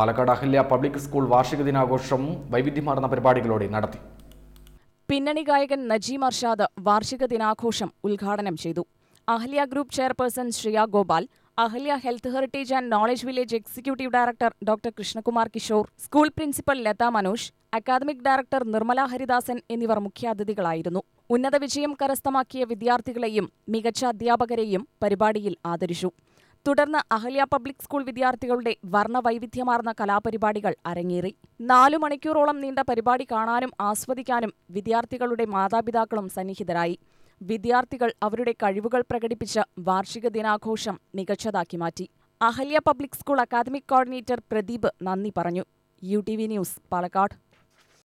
Palakkad Ahalya public school വാർഷിക ദിനാഘോഷം വൈവിധ്യമാർന്ന പരിപാടികളോടെ നടത്തി പിന്നണി ഗായകൻ നജീം അർഷാദ് വാർഷിക ദിനാഘോഷം ഉദ്ഘാടനം ചെയ്തു Ahalya group chairperson Shriya Gopal Ahalya health heritage and knowledge village executive director doctor Krishnakumar Kishore school principal Latha Manoj academic director Nirmala Haridasan എന്നിവർ മുഖ്യാതിഥികളായിരുന്നു ഉന്നത വിജയം കരസ്ഥമാക്കിയ വിദ്യാർത്ഥികളെയും മികച്ച അധ്യാപകരെയും പരിപാടിയിൽ ആദരിച്ചു തുടർന്ന് അഹല്യ പബ്ലിക് സ്കൂൾ വിദ്യാർത്ഥികളുടെ വർണ്ണവൈവിധ്യമാർന്ന കലാപരിപാടികൾ അരങ്ങേറി നാലു മണിക്കൂറോളം നീണ്ട പരിപാടി കാണാനും ആസ്വദിക്കാനും വിദ്യാർത്ഥികളുടെ മാതാപിതാക്കളും സന്നിഹിതരായി വിദ്യാർത്ഥികൾ അവരുടെ കഴിവുകൾ പ്രകടിപ്പിച്ച് വാർഷിക ദിനാഘോഷം മികച്ചതാക്കി മാറ്റി Ahalya public school academic coordinator Pradeep നന്ദി പറഞ്ഞു U T V news Palakkad